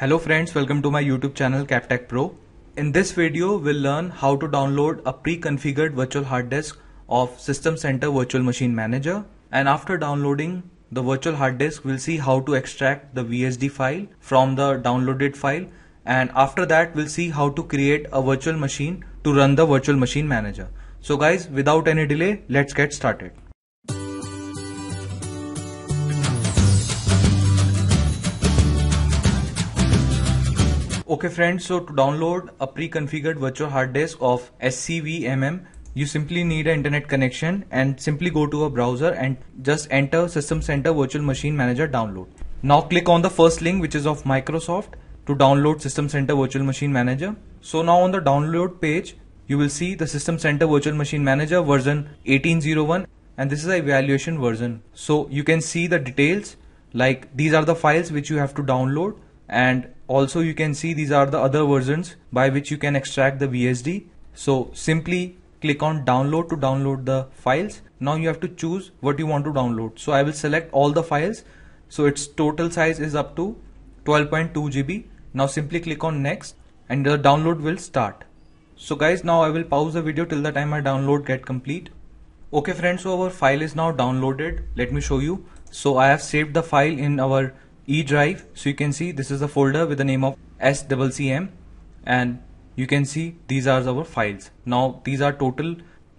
Hello friends, welcome to my YouTube channel CapTech Pro. In this video, we'll learn how to download a pre-configured virtual hard disk of System Center Virtual Machine Manager. And after downloading the virtual hard disk, we'll see how to extract the VSD file from the downloaded file. And after that, we'll see how to create a virtual machine to run the virtual machine manager. So guys, without any delay, let's get started. Okay friends, so to download a pre-configured virtual hard disk of SCVMM, you simply need an internet connection and simply go to a browser and just enter System Center Virtual Machine Manager download. Now click on the first link which is of Microsoft to download System Center Virtual Machine Manager. So now on the download page, you will see the System Center Virtual Machine Manager version 1801 and this is the evaluation version. So you can see the details like these are the files which you have to download and also you can see these are the other versions by which you can extract the VSD. So simply click on download to download the files. Now you have to choose what you want to download. So I will select all the files. So its total size is up to 12.2 GB. Now simply click on next and the download will start. So guys now I will pause the video till the time my download get complete. Okay friends so our file is now downloaded. Let me show you. So I have saved the file in our E drive. So you can see this is a folder with the name of SCCM and you can see these are our files. Now these are total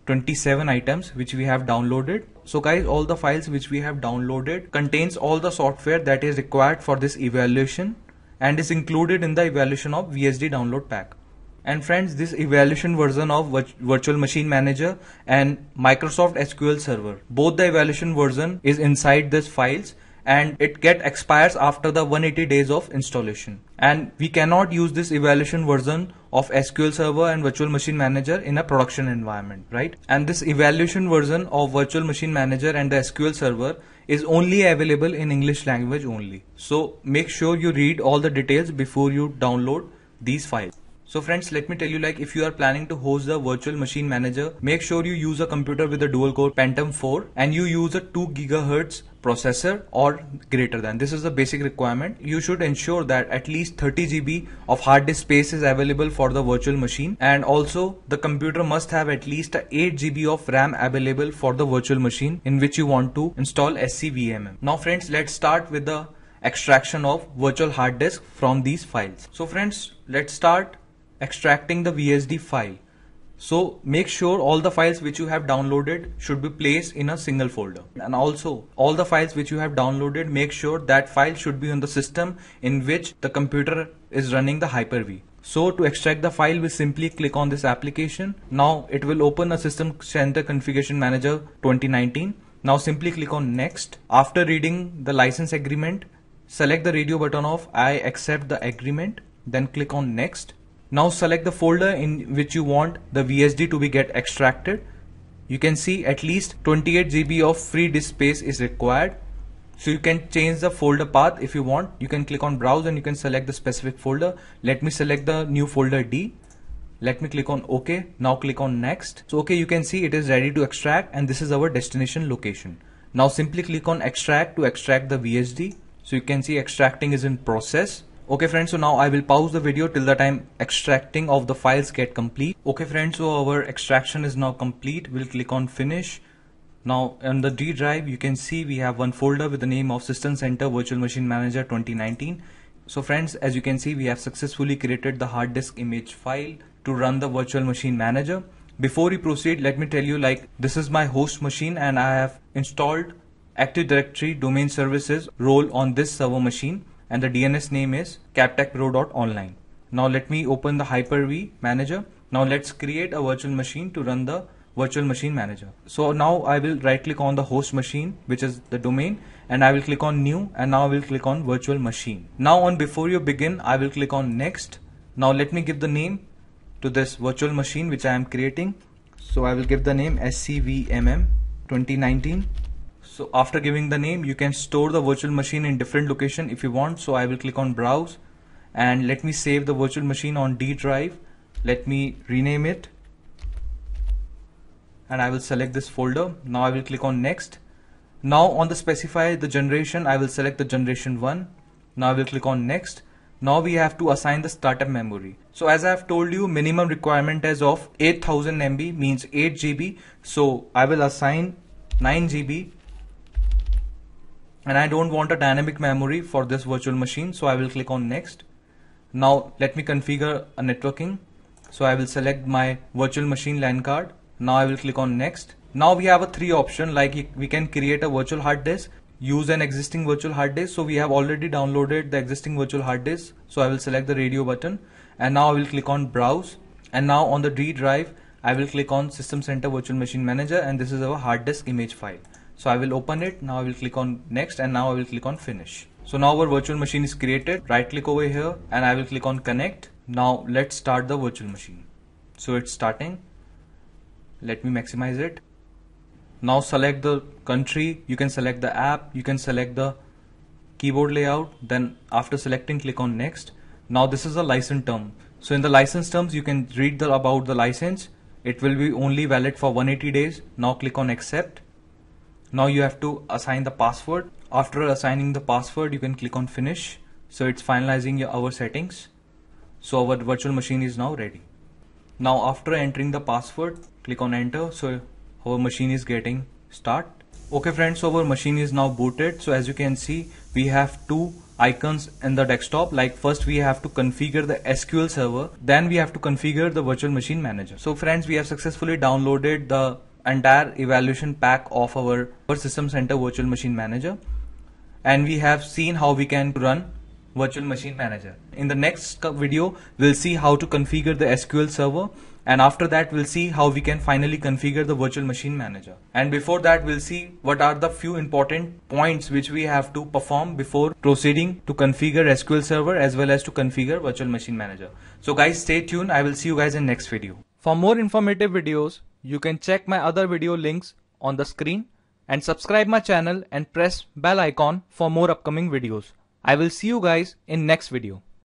27 items which we have downloaded. So guys, all the files which we have downloaded contains all the software that is required for this evaluation and is included in the evaluation of VSD download pack. And friends, this evaluation version of Virtual Machine Manager and Microsoft SQL Server. Both the evaluation version is inside this files and it get expires after the 180 days of installation and we cannot use this evaluation version of SQL Server and Virtual Machine Manager in a production environment, right? And this evaluation version of Virtual Machine Manager and the SQL Server is only available in English language only. So make sure you read all the details before you download these files. So friends, let me tell you like if you are planning to host the virtual machine manager, make sure you use a computer with a dual core Pentium 4 and you use a 2 gigahertz processor or greater than. This is the basic requirement. You should ensure that at least 30 GB of hard disk space is available for the virtual machine and also the computer must have at least 8 GB of RAM available for the virtual machine in which you want to install SCVMM. Now friends, let's start with the extraction of virtual hard disk from these files. So friends, let's start extracting the VSD file. So make sure all the files which you have downloaded should be placed in a single folder. And also all the files which you have downloaded, make sure that file should be on the system in which the computer is running the Hyper-V. So to extract the file, we simply click on this application. Now it will open a system center configuration manager 2019. Now simply click on next. After reading the license agreement, select the radio button of I accept the agreement, then click on next. Now select the folder in which you want the VSD to be get extracted. You can see at least 28 GB of free disk space is required. So you can change the folder path if you want. You can click on browse and you can select the specific folder. Let me select the new folder D. Let me click on OK. Now click on next. So okay, you can see it is ready to extract and this is our destination location. Now simply click on extract to extract the VSD. So you can see extracting is in process okay friends so now i will pause the video till the time extracting of the files get complete okay friends so our extraction is now complete we'll click on finish now on the D drive you can see we have one folder with the name of System Center Virtual Machine Manager 2019. So friends as you can see we have successfully created the hard disk image file to run the virtual machine manager. Before we proceed let me tell you like this is my host machine and I have installed Active Directory domain services role on this server machine and the DNS name is captechpro.online. Now let me open the Hyper-V manager. Now let's create a virtual machine to run the virtual machine manager. So now I will right click on the host machine which is the domain and I will click on new and now I will click on virtual machine. Now on before you begin I will click on next. Now let me give the name to this virtual machine which I am creating. So I will give the name SCVMM 2019 so after giving the name, you can store the virtual machine in different location if you want. So I will click on browse and let me save the virtual machine on D drive. Let me rename it and I will select this folder. Now I will click on next. Now on the specify the generation, I will select the generation 1. Now I will click on next. Now we have to assign the startup memory. So as I have told you, minimum requirement is of 8000 MB means 8 GB. So I will assign 9 GB and I don't want a dynamic memory for this virtual machine so I will click on next now let me configure a networking so I will select my virtual machine LAN card now I will click on next now we have a three option like we can create a virtual hard disk use an existing virtual hard disk so we have already downloaded the existing virtual hard disk so I will select the radio button and now I will click on browse and now on the D drive I will click on system center virtual machine manager and this is our hard disk image file so I will open it. Now I will click on next and now I will click on finish. So now our virtual machine is created. Right click over here and I will click on connect. Now let's start the virtual machine. So it's starting. Let me maximize it. Now select the country. You can select the app. You can select the keyboard layout. Then after selecting click on next. Now this is a license term. So in the license terms you can read the, about the license. It will be only valid for 180 days. Now click on accept now you have to assign the password. After assigning the password, you can click on finish. So it's finalizing your, our settings. So our virtual machine is now ready. Now after entering the password, click on enter. So our machine is getting start. Okay friends, so our machine is now booted. So as you can see, we have two icons in the desktop like first we have to configure the SQL server then we have to configure the virtual machine manager so friends we have successfully downloaded the entire evaluation pack of our, our system center virtual machine manager and we have seen how we can run virtual machine manager in the next video we'll see how to configure the sql server and after that we'll see how we can finally configure the virtual machine manager and before that we'll see what are the few important points which we have to perform before proceeding to configure sql server as well as to configure virtual machine manager so guys stay tuned i will see you guys in next video for more informative videos you can check my other video links on the screen and subscribe my channel and press bell icon for more upcoming videos. I will see you guys in next video.